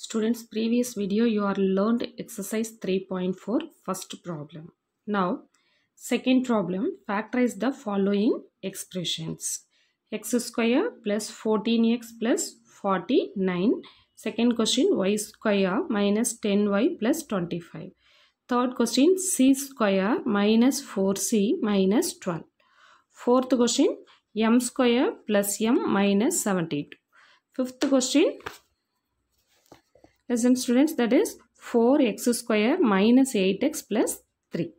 Students, previous video you are learned exercise 3.4 first problem. Now, second problem, factorize the following expressions. x square plus 14x plus 49. Second question, y square minus 10y plus 25. Third question, c square minus 4c minus 12. Fourth question, m square plus m minus 72. Fifth question, Listen students that is 4x square minus 8x plus 3.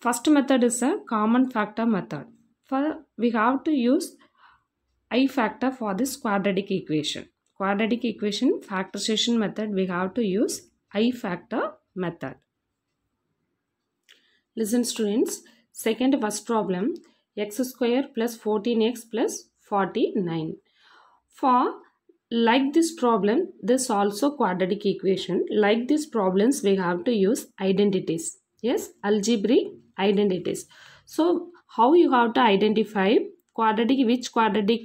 First method is a common factor method. For we have to use i factor for this quadratic equation. Quadratic equation factorization method we have to use i factor method. Listen students, second first problem x square plus 14x plus 49. For like this problem, this also quadratic equation. Like these problems, we have to use identities. Yes, algebraic identities. So, how you have to identify quadratic, which quadratic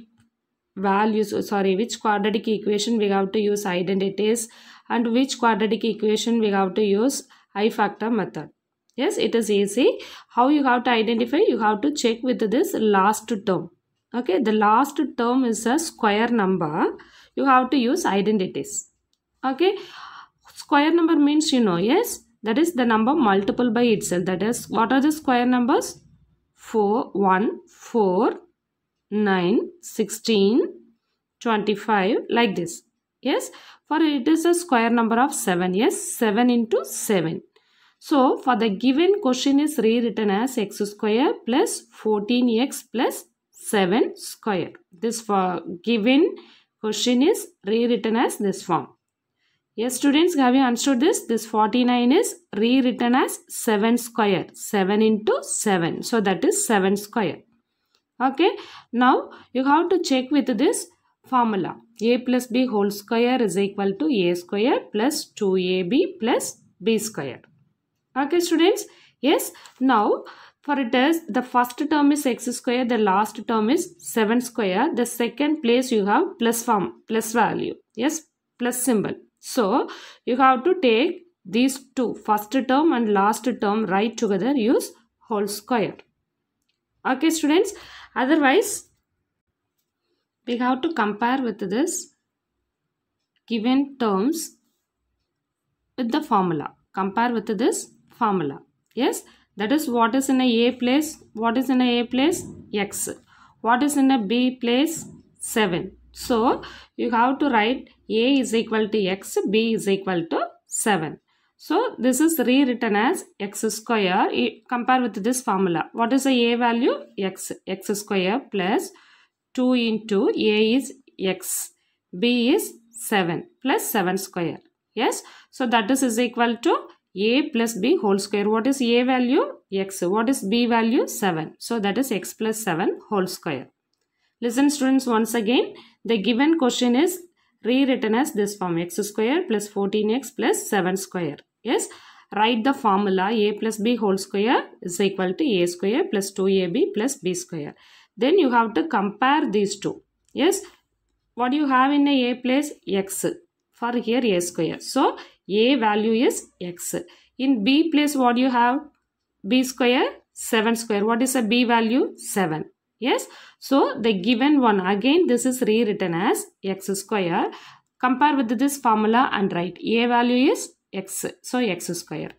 values, uh, sorry, which quadratic equation we have to use identities and which quadratic equation we have to use I factor method. Yes, it is easy. How you have to identify? You have to check with this last term okay the last term is a square number you have to use identities okay square number means you know yes that is the number multiple by itself that is what are the square numbers 4 1 4 9 16 25 like this yes for it is a square number of 7 yes 7 into 7 so for the given question is rewritten as x square plus 14x plus 7 square. This for given question is rewritten as this form. Yes students have you understood this? This 49 is rewritten as 7 square. 7 into 7. So that is 7 square. Okay. Now you have to check with this formula. a plus b whole square is equal to a square plus 2ab plus b square. Okay students. Yes. Now for it is the first term is x square, the last term is 7 square. The second place you have plus form, plus value. Yes, plus symbol. So you have to take these two, first term and last term right together, use whole square. Okay students, otherwise we have to compare with this given terms with the formula. Compare with this formula. Yes. That is what is in a A place? What is in a A place? X. What is in a B place? 7. So, you have to write A is equal to X, B is equal to 7. So, this is rewritten as X square. Compare with this formula. What is the A value? X. X square plus 2 into A is X. B is 7 plus 7 square. Yes. So, that is is equal to a plus b whole square. What is a value? x. What is b value? 7. So that is x plus 7 whole square. Listen students once again. The given question is rewritten as this form x square plus 14x plus 7 square. Yes. Write the formula a plus b whole square is equal to a square plus 2ab plus b square. Then you have to compare these two. Yes. What you have in a place? x. For here a square. So a value is X. In B place what you have? B square, 7 square. What is a B value? 7. Yes. So the given one again this is rewritten as X square. Compare with this formula and write A value is X. So X square.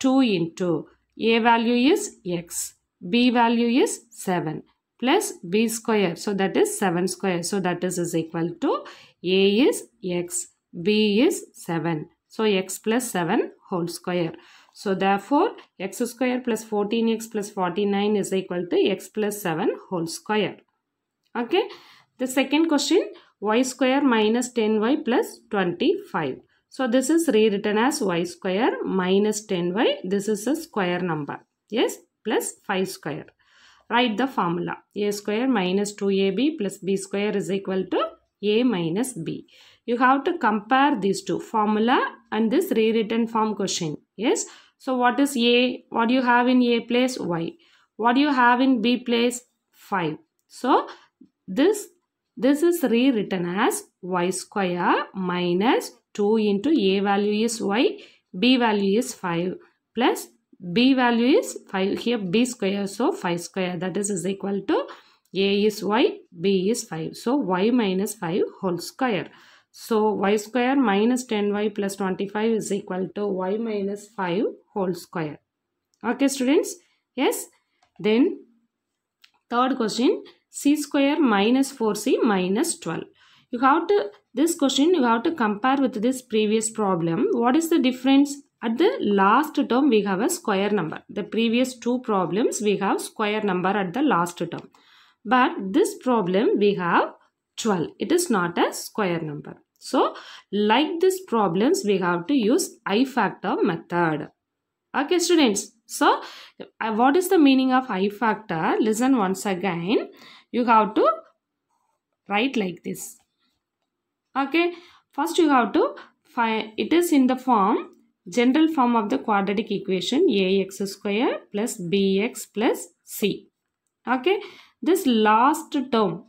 2 into A value is X. B value is 7 plus b square. So that is 7 square. So that is, is equal to a is x, b is 7. So x plus 7 whole square. So therefore x square plus 14x plus 49 is equal to x plus 7 whole square. Okay. The second question y square minus 10y plus 25. So this is rewritten as y square minus 10y. This is a square number. Yes. Plus 5 square. Write the formula. a square minus 2ab plus b square is equal to a minus b. You have to compare these two formula and this rewritten form question yes so what is a what you have in a place y what you have in b place 5 so this this is rewritten as y square minus 2 into a value is y b value is 5 plus b value is 5 here b square so 5 square that is is equal to a is y b is 5 so y minus 5 whole square so y square minus 10y plus 25 is equal to y minus 5 whole square. Okay students? Yes. Then third question c square minus 4c minus 12. You have to, this question you have to compare with this previous problem. What is the difference? At the last term we have a square number. The previous two problems we have square number at the last term. But this problem we have 12. It is not a square number. So, like these problems, we have to use I factor method. Okay, students. So, uh, what is the meaning of I factor? Listen once again. You have to write like this. Okay. First, you have to find it is in the form general form of the quadratic equation ax square plus bx plus c. Okay. This last term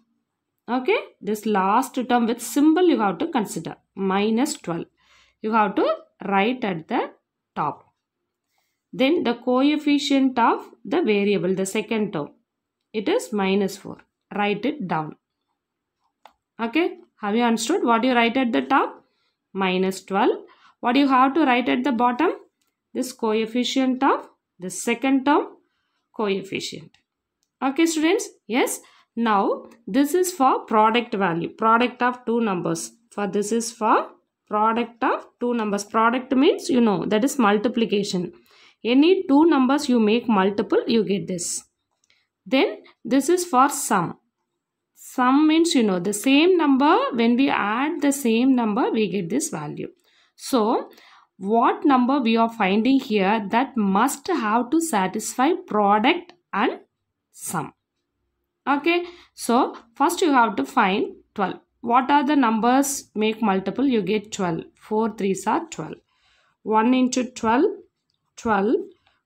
okay this last term with symbol you have to consider minus 12 you have to write at the top then the coefficient of the variable the second term it is minus 4 write it down okay have you understood what you write at the top minus 12 what you have to write at the bottom this coefficient of the second term coefficient okay students yes now, this is for product value, product of two numbers. For this is for product of two numbers. Product means, you know, that is multiplication. Any two numbers you make multiple, you get this. Then, this is for sum. Sum means, you know, the same number, when we add the same number, we get this value. So, what number we are finding here that must have to satisfy product and sum okay so first you have to find 12 what are the numbers make multiple you get 12 4 3s are 12 1 into 12 12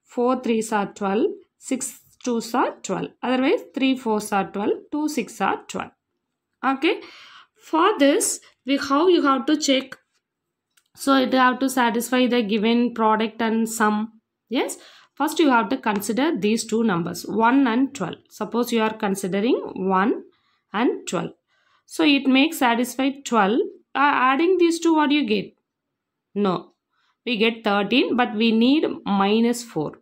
4 3s are 12 6 2s are 12 otherwise 3 4s are 12 2 6 are 12 okay for this we how you have to check so it have to satisfy the given product and sum yes First you have to consider these two numbers 1 and 12. Suppose you are considering 1 and 12. So it makes satisfy 12. Uh, adding these two what you get? No. We get 13 but we need minus 4.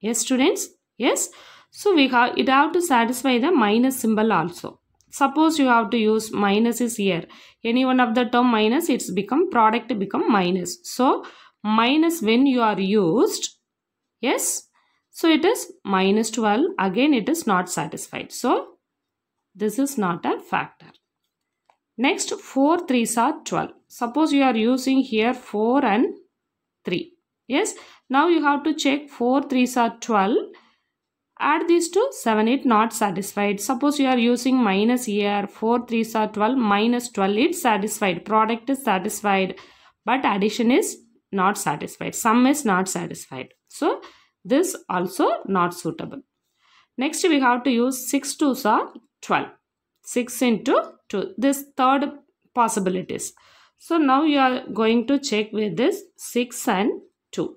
Yes students? Yes. So we have it have to satisfy the minus symbol also. Suppose you have to use minus is here. Any one of the term minus it's become product become minus. So minus when you are used Yes. So it is minus 12. Again, it is not satisfied. So this is not a factor. Next, 4 3s are 12. Suppose you are using here 4 and 3. Yes. Now you have to check 4 3s are 12. Add these to 7, 8 not satisfied. Suppose you are using minus here, 4 3s are 12, minus 12, it's satisfied. Product is satisfied, but addition is not satisfied. Sum is not satisfied. So this also not suitable. Next we have to use 6 2s are 12. 6 into 2. This third possibilities. So now you are going to check with this 6 and 2.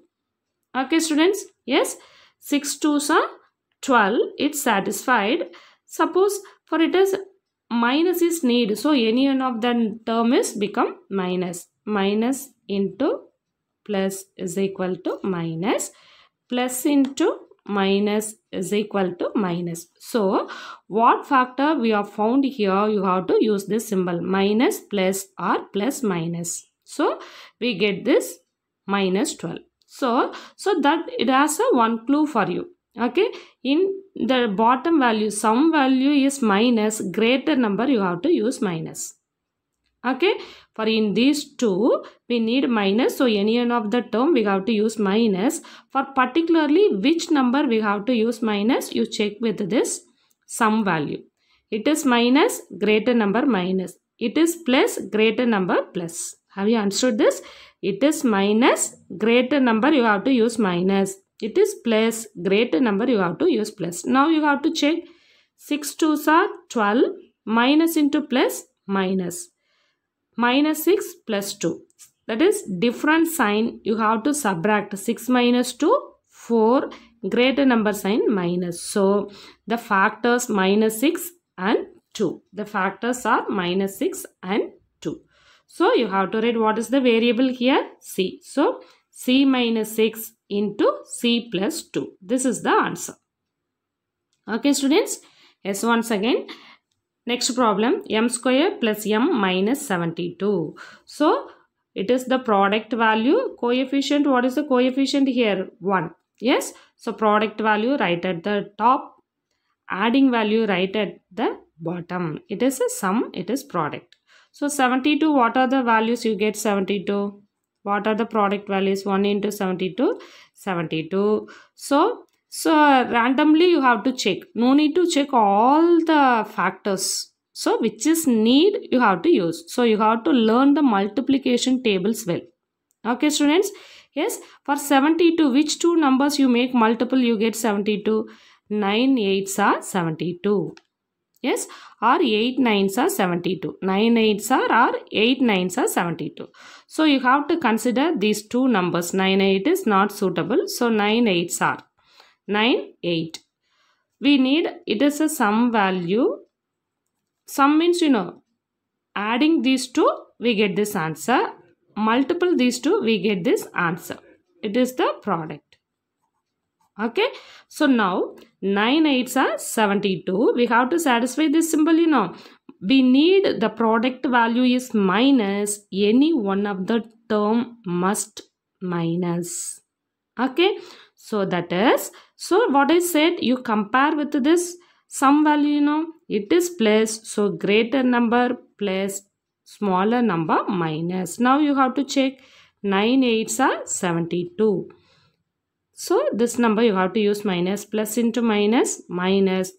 Okay students. Yes. 6 2s are 12. It's satisfied. Suppose for it is minus is need. So any one of the term is become minus. Minus into plus is equal to minus plus into minus is equal to minus. So, what factor we have found here, you have to use this symbol minus plus or plus minus. So, we get this minus 12. So, so that it has a one clue for you. Okay, in the bottom value, sum value is minus, greater number you have to use minus okay for in these two we need minus so any one of the term we have to use minus for particularly which number we have to use minus you check with this sum value it is minus greater number minus it is plus greater number plus have you understood this it is minus greater number you have to use minus it is plus greater number you have to use plus now you have to check 6 2s are 12 minus into plus minus minus 6 plus 2. That is different sign you have to subtract 6 minus 2, 4 greater number sign minus. So the factors minus 6 and 2. The factors are minus 6 and 2. So you have to write what is the variable here? C. So C minus 6 into C plus 2. This is the answer. Okay students. Yes, once again Next problem, m square plus m minus 72. So, it is the product value. Coefficient, what is the coefficient here? 1. Yes. So, product value right at the top. Adding value right at the bottom. It is a sum. It is product. So, 72, what are the values you get 72? What are the product values? 1 into 72, 72. So, so randomly you have to check no need to check all the factors so which is need you have to use so you have to learn the multiplication tables well okay students yes for 72 which two numbers you make multiple you get 72 9 eights are 72 yes or 8 nines are 72 9 eights are or 8 nines are 72 so you have to consider these two numbers 9 8 is not suitable so 9 eights are 9, 8. We need it is a sum value. Sum means you know adding these two we get this answer. Multiple these two we get this answer. It is the product. Okay. So now 9 eight are 72. We have to satisfy this symbol you know. We need the product value is minus any one of the term must minus. Okay. So that is so what I said, you compare with this sum value, you know, it is plus. So greater number plus smaller number minus. Now you have to check 9 eights are 72. So this number you have to use minus plus into minus minus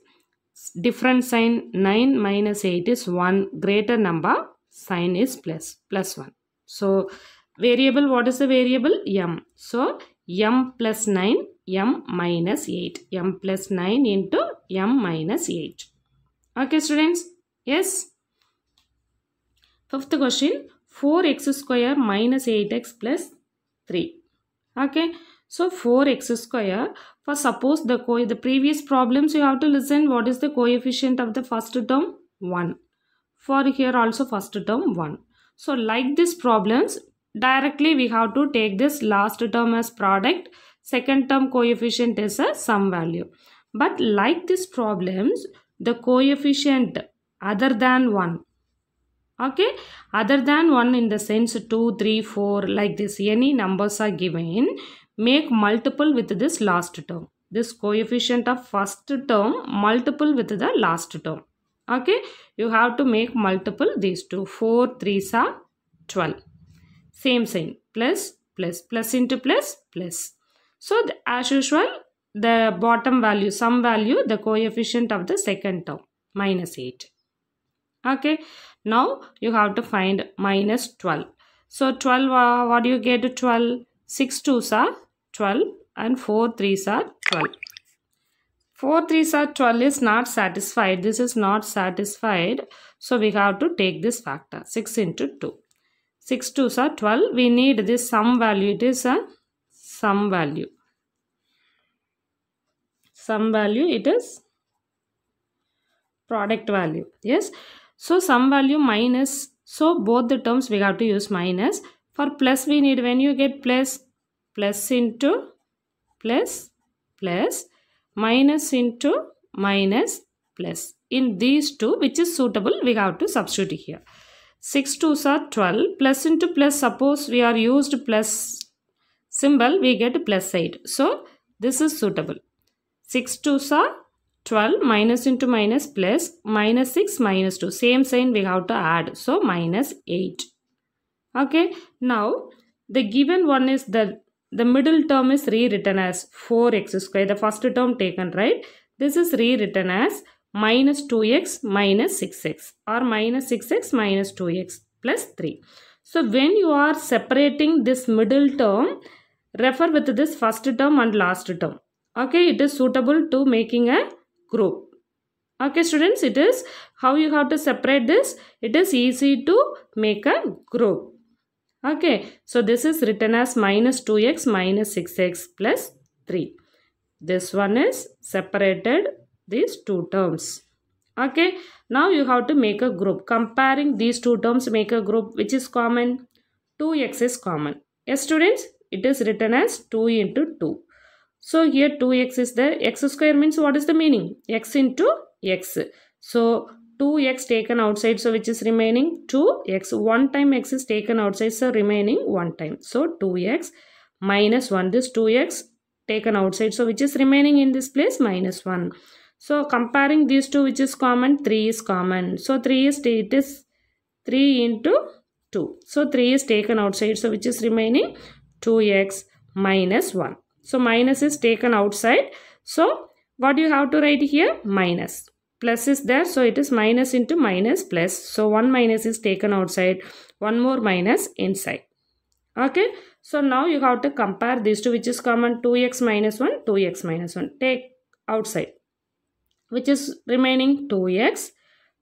different sign 9 minus 8 is 1 greater number sign is plus plus 1. So variable what is the variable m. So m plus 9 m minus 8. m plus 9 into m minus 8. Okay students? Yes? Fifth question. 4x square minus 8x plus 3. Okay. So 4x square. For suppose the, co the previous problems you have to listen what is the coefficient of the first term? 1. For here also first term 1. So like these problems directly we have to take this last term as product second term coefficient is a sum value. But like these problems, the coefficient other than 1, okay, other than 1 in the sense 2, 3, 4, like this, any numbers are given, make multiple with this last term. This coefficient of first term multiple with the last term. Okay, you have to make multiple these two. 4, 3 are 12. Same sign. Plus, plus, plus into plus, plus. So as usual, the bottom value, sum value, the coefficient of the second term, minus 8. Okay, now you have to find minus 12. So 12, uh, what do you get 12? 6 2s are 12 and 4 3s are 12. 4 3s are 12 is not satisfied. This is not satisfied. So we have to take this factor 6 into 2. 6 2s are 12. We need this sum value. It is a sum value sum value it is product value yes so sum value minus so both the terms we have to use minus for plus we need when you get plus plus into plus plus minus into minus plus in these two which is suitable we have to substitute here 6 2s are 12 plus into plus suppose we are used plus symbol, we get plus 8. So, this is suitable. 6 2s are 12 minus into minus plus minus 6 minus 2. Same sign we have to add. So, minus 8. Okay. Now, the given one is the, the middle term is rewritten as 4x square. The first term taken, right? This is rewritten as minus 2x minus 6x or minus 6x minus 2x plus 3. So, when you are separating this middle term, Refer with this first term and last term. Okay, it is suitable to making a group. Okay, students, it is how you have to separate this. It is easy to make a group. Okay, so this is written as minus 2x minus 6x plus 3. This one is separated these two terms. Okay, now you have to make a group. Comparing these two terms, make a group which is common. 2x is common. Yes, students, it is written as 2 into 2. So here 2x is there. x square means what is the meaning? x into x. So 2x taken outside so which is remaining 2x. One time x is taken outside so remaining one time. So 2x minus 1 this 2x taken outside so which is remaining in this place minus 1. So comparing these two which is common 3 is common. So 3 is it is 3 into 2. So 3 is taken outside so which is remaining 2x minus 1. So minus is taken outside. So what you have to write here? Minus. Plus is there. So it is minus into minus plus. So 1 minus is taken outside. 1 more minus inside. Okay. So now you have to compare these two which is common 2x minus 1, 2x minus 1. Take outside which is remaining 2x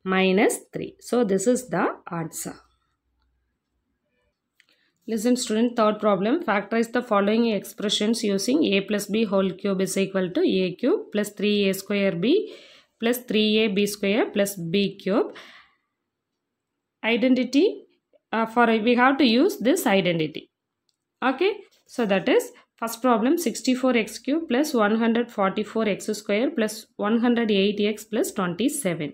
minus 3. So this is the answer. Listen student, third problem, factorize the following expressions using a plus b whole cube is equal to a cube plus 3a square b plus 3ab square plus b cube. Identity, uh, for we have to use this identity. Okay, so that is First problem 64x cube plus 144x square plus 108x plus 27.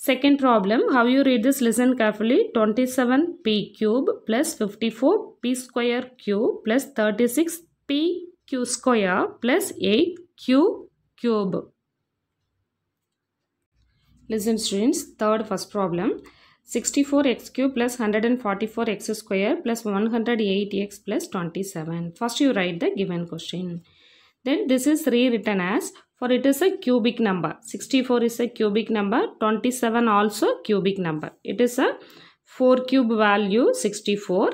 Second problem, how you read this? Listen carefully. 27p cube plus 54p square cube plus 36pq square plus 8q cube. Listen students, third first problem. 64x cube plus 144x square plus 108x plus 27. First you write the given question. Then this is rewritten as for it is a cubic number. 64 is a cubic number. 27 also cubic number. It is a 4 cube value 64.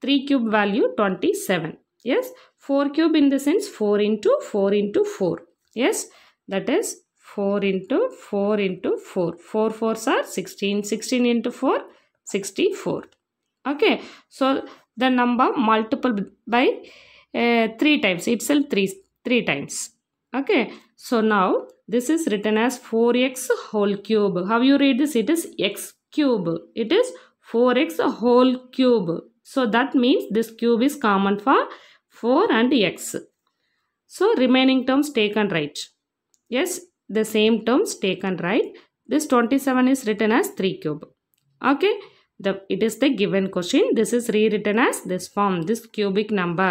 3 cube value 27. Yes. 4 cube in the sense 4 into 4 into 4. Yes. That is 4 into 4 into 4. 4 fours are 16. 16 into 4, 64. Okay. So, the number multiple by uh, 3 times itself 3 3 times okay so now this is written as 4x whole cube how you read this it is x cube it is 4x whole cube so that means this cube is common for 4 and x so remaining terms take and write yes the same terms take and write this 27 is written as 3 cube okay the it is the given question this is rewritten as this form this cubic number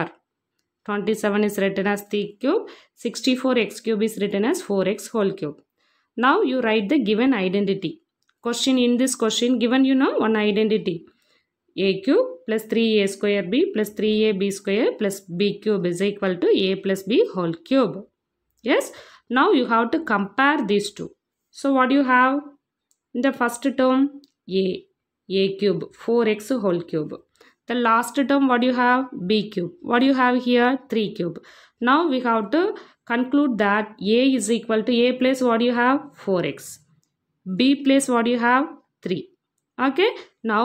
27 is written as 3 cube. 64x cube is written as 4x whole cube. Now you write the given identity. Question in this question given you know one identity. a cube plus 3a square b plus 3ab square plus b cube is equal to a plus b whole cube. Yes. Now you have to compare these two. So what do you have? In the first term a a cube 4x whole cube the last term what you have b cube what you have here 3 cube now we have to conclude that a is equal to a plus what you have 4x b plus what you have 3 okay now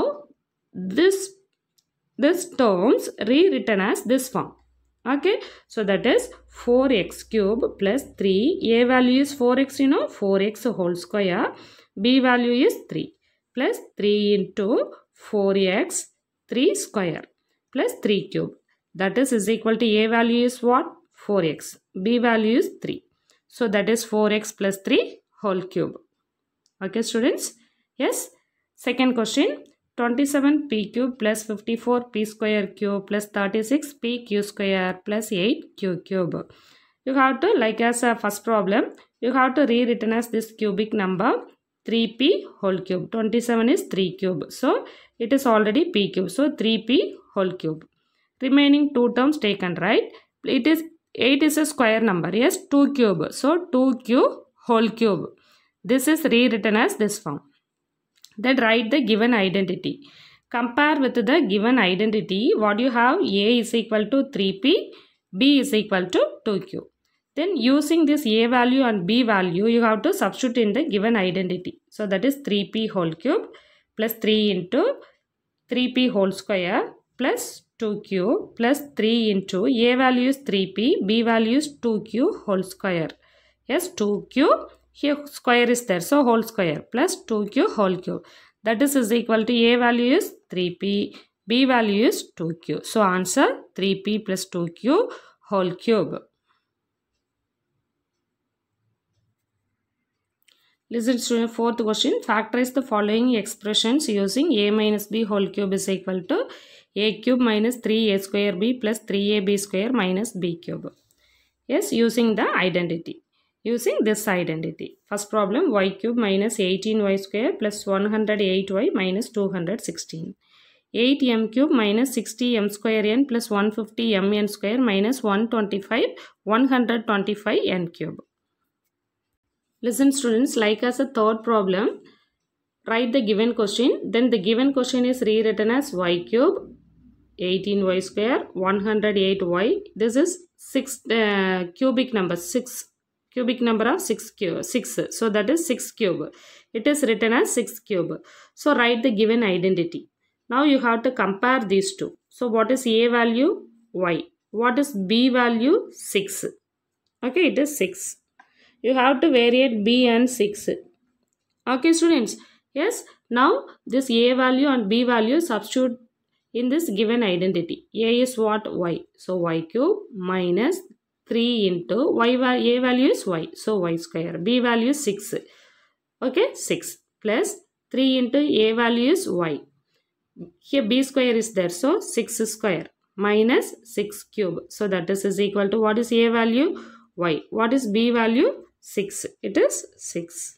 this this terms rewritten as this form okay so that is 4x cube plus 3 a value is 4x you know 4x whole square b value is 3 plus 3 into 4x 3 square plus 3 cube. That is is equal to A value is what? 4x. B value is 3. So that is 4x plus 3 whole cube. Okay students? Yes. Second question. 27 p cube plus 54 p square cube plus 36 p q square plus 8 q cube. You have to like as a first problem. You have to rewritten as this cubic number 3p whole cube. 27 is 3 cube. So, it is already p cube. So, 3p whole cube. Remaining 2 terms taken, right? It is 8 is a square number. Yes, 2 cube. So, 2 cube whole cube. This is rewritten as this form. Then write the given identity. Compare with the given identity. What you have? A is equal to 3p. B is equal to 2q. Then using this A value and B value, you have to substitute in the given identity. So that is 3p whole cube plus 3 into 3p whole square plus 2q plus 3 into A value is 3p, B value is 2q whole square. Yes, 2q here square is there. So whole square plus 2q whole cube. That is is equal to A value is 3p, B value is 2q. So answer 3p plus 2q whole cube. Listen to the fourth question. Factorize the following expressions using a minus b whole cube is equal to a cube minus 3a square b plus 3ab square minus b cube. Yes, using the identity. Using this identity. First problem, y cube minus 18y square plus 108y minus 216. 8m cube minus 60m square n plus 150mn square minus 125 125n cube. Listen students, like as a third problem, write the given question. Then the given question is rewritten as y cube, 18y square, 108y. This is 6 uh, cubic number, 6 cubic number of 6 cube, 6. So that is 6 cube. It is written as 6 cube. So write the given identity. Now you have to compare these two. So what is A value? Y. What is B value? 6. Okay, it is 6 you have to variate b and 6. Okay students, yes, now this a value and b value substitute in this given identity. a is what? y. So y cube minus 3 into y a value is y. So y square. b value is 6. Okay, 6 plus 3 into a value is y. Here b square is there. So 6 square minus 6 cube. So that is is equal to what is a value? y. What is b value? 6. It is 6.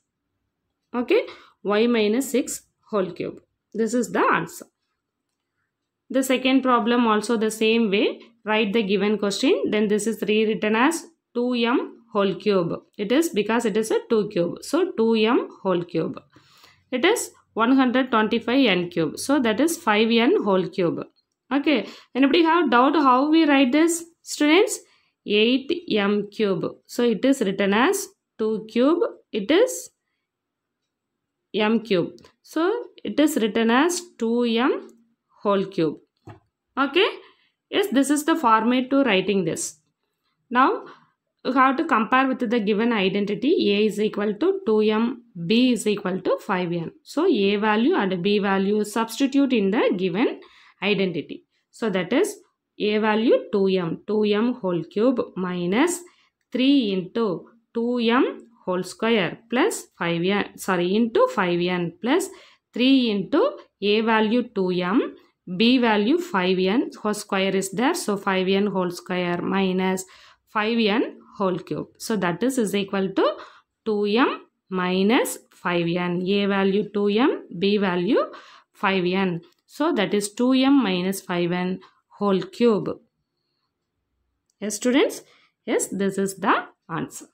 Okay. y minus 6 whole cube. This is the answer. The second problem also the same way. Write the given question. Then this is rewritten as 2m whole cube. It is because it is a 2 cube. So 2m whole cube. It is 125n cube. So that is 5n whole cube. Okay. Anybody have doubt how we write this? Students, 8m cube. So it is written as 2 cube. It is m cube. So it is written as 2m whole cube. Okay. Yes, this is the format to writing this. Now, how to compare with the given identity A is equal to 2m, B is equal to 5n. So A value and B value substitute in the given identity. So that is a value 2m, 2m whole cube minus 3 into 2m whole square plus 5n, sorry, into 5n plus 3 into a value 2m, b value 5n, whole square is there, so 5n whole square minus 5n whole cube. So that is is equal to 2m minus 5n, a value 2m, b value 5n. So that is 2m minus 5n whole cube. Yes, students? Yes, this is the answer.